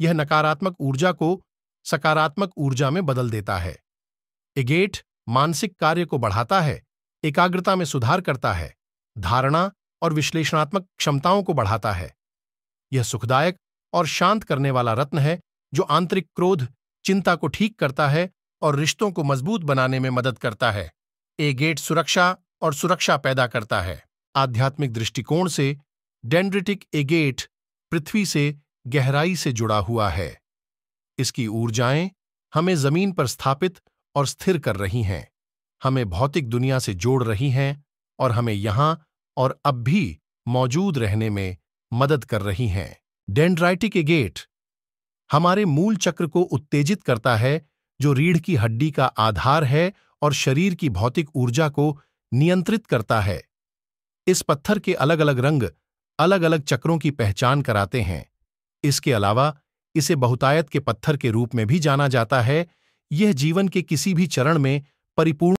यह नकारात्मक ऊर्जा को सकारात्मक ऊर्जा में बदल देता है एगेट मानसिक कार्य को बढ़ाता है एकाग्रता में सुधार करता है धारणा और विश्लेषणात्मक क्षमताओं को बढ़ाता है यह सुखदायक और शांत करने वाला रत्न है जो आंतरिक क्रोध चिंता को ठीक करता है और रिश्तों को मजबूत बनाने में मदद करता है ए गेट सुरक्षा और सुरक्षा पैदा करता है आध्यात्मिक दृष्टिकोण से डेंड्रिटिक एगेट पृथ्वी से गहराई से जुड़ा हुआ है इसकी ऊर्जाएं हमें जमीन पर स्थापित और स्थिर कर रही हैं हमें भौतिक दुनिया से जोड़ रही हैं और हमें यहां और अब भी मौजूद रहने में मदद कर रही हैं डेंड्राइटिक गेट हमारे मूल चक्र को उत्तेजित करता है जो रीढ़ की हड्डी का आधार है और शरीर की भौतिक ऊर्जा को नियंत्रित करता है इस पत्थर के अलग अलग रंग अलग अलग चक्रों की पहचान कराते हैं इसके अलावा इसे बहुतायत के पत्थर के रूप में भी जाना जाता है यह जीवन के किसी भी चरण में परिपूर्ण